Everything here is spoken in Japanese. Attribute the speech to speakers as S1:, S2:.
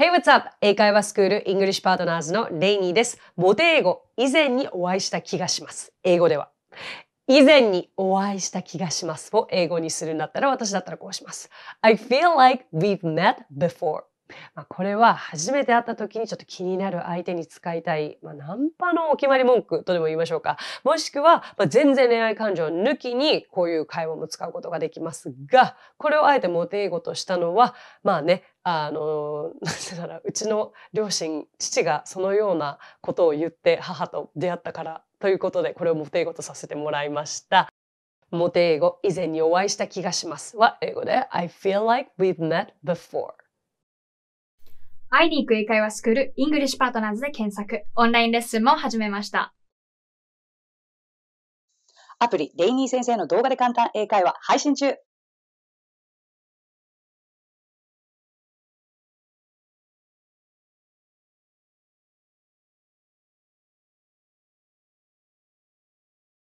S1: Hey, what's up? 英会話スクール English Partners のレイニーです。モテ英語、以前にお会いした気がします。英語では。以前にお会いした気がしますを英語にするんだったら私だったらこうします。I feel like we've met before. まあ、これは初めて会った時にちょっと気になる相手に使いたい、まあ、ナンパのお決まり文句とでも言いましょうか。もしくは、まあ、全然恋愛感情抜きにこういう会話も使うことができますが、これをあえてモテ英語としたのは、まあね、あの、なぜなら、うちの両親、父がそのようなことを言って母と出会ったからということで、これをモテ英語とさせてもらいました。モテ英語、以前にお会いした気がしますは英語で、I feel like we've met before。
S2: 会いに行く英会話スクール、イングリッシュパートナーズで検索。オンラインレッスンも始めました。アプリ、レイニー先生の動画で簡単英会話配信中